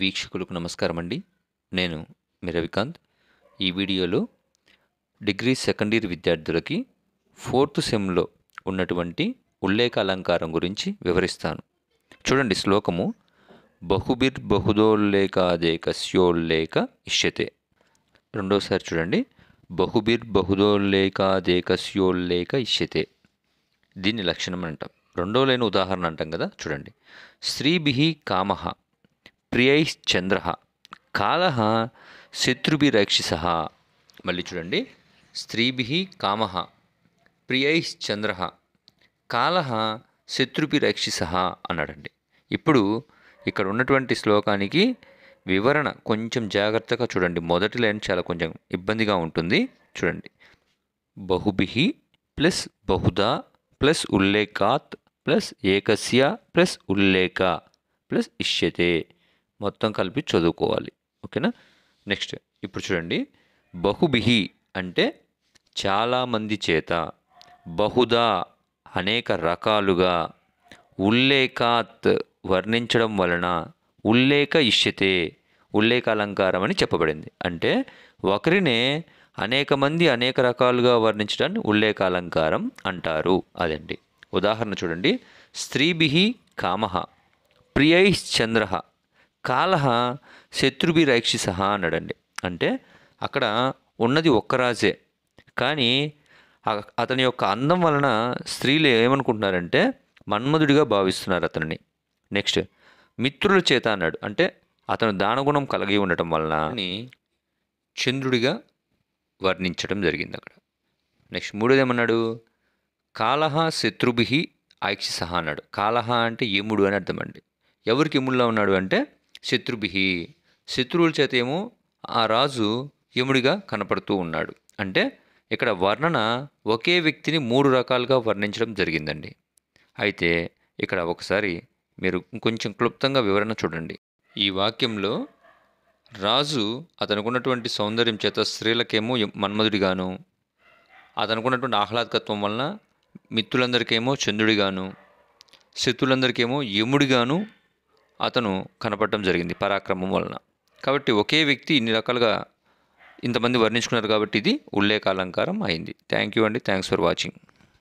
వీక్షకులకు నమస్కారం అండి నేను మీ రవికాంత్ ఈ వీడియోలో డిగ్రీ సెకండ్ ఇయర్ విద్యార్థులకి ఫోర్త్ సెమ్లో ఉన్నటువంటి ఉల్లేఖ అలంకారం గురించి వివరిస్తాను చూడండి శ్లోకము బహుబిర్ బహుదోల్లేఖాదేక శ్యోల్లేఖ ఇష్యతే రెండోసారి చూడండి బహుబిర్ శ్యోల్లేఖ ఇష్యతే దీన్ని లక్షణం అంటాం రెండో లేని ఉదాహరణ అంటాం కదా చూడండి స్త్రీభి కామహ ప్రియైశ్చంద్ర కాల శత్రుభిరక్షిస మళ్ళీ చూడండి స్త్రీభి కామ ప్రియైశ్చంద్ర కాల శత్రుభిరక్షిస అన్నాడండి ఇప్పుడు ఇక్కడ ఉన్నటువంటి శ్లోకానికి వివరణ కొంచెం జాగ్రత్తగా చూడండి మొదటి లైన్ చాలా కొంచెం ఇబ్బందిగా ఉంటుంది చూడండి బహుభి ప్లస్ బహుదా ప్లస్ ఉల్లేఖాత్ ప్లస్ ఏకస్య ప్లస్ ఉల్లేఖ ప్లస్ ఇష్యతే మొత్తం కలిపి చదువుకోవాలి ఓకేనా నెక్స్ట్ ఇప్పుడు చూడండి బహుబిహి అంటే చాలామంది చేత బహుదా అనేక రకాలుగా ఉల్లేఖాత్ వర్ణించడం వలన ఉల్లేఖ ఇష్యతే ఉల్లేఖ అలంకారం అని చెప్పబడింది అంటే ఒకరినే అనేక మంది అనేక రకాలుగా వర్ణించడాన్ని ఉల్లేఖ అలంకారం అంటారు అదండి ఉదాహరణ చూడండి స్త్రీభి ప్రియై చంద్రహ కాలహ శత్రుభిరైక్షిస అన్నాడండి అంటే అక్కడ ఉన్నది ఒక్క రాజే కానీ అతని యొక్క అందం వలన స్త్రీలు ఏమనుకుంటున్నారంటే మన్మధుడిగా భావిస్తున్నారు అతనిని నెక్స్ట్ మిత్రుల చేత అన్నాడు అంటే అతను దానగుణం కలిగి ఉండటం వలన చంద్రుడిగా వర్ణించడం జరిగింది అక్కడ నెక్స్ట్ మూడోది ఏమన్నాడు కాలహ శత్రుభి సహా అన్నాడు కాలహ అంటే ఏముడు అని అర్థమండి ఎవరికి ఎముడులా ఉన్నాడు అంటే శత్రుభి శత్రువుల చేతేమో ఆ రాజు యముడిగా కనపడుతూ ఉన్నాడు అంటే ఇక్కడ వర్ణన ఒకే వ్యక్తిని మూడు రకాలుగా వర్ణించడం జరిగిందండి అయితే ఇక్కడ ఒకసారి మీరు కొంచెం క్లుప్తంగా వివరణ చూడండి ఈ వాక్యంలో రాజు అతనుకున్నటువంటి సౌందర్యం చేత స్త్రీలకేమో మన్మధుడిగాను అతనుకున్నటువంటి ఆహ్లాదకత్వం వలన మిత్రులందరికేమో చంద్రుడిగాను శత్రులందరికేమో యముడిగాను అతను కనపడటం జరిగింది పరాక్రమం వలన కాబట్టి ఒకే వ్యక్తి ఇన్ని రకాలుగా ఇంతమంది వర్ణించుకున్నారు కాబట్టి ఇది ఉల్లేఖ అలంకారం అయింది థ్యాంక్ యూ అండి థ్యాంక్స్ ఫర్ వాచింగ్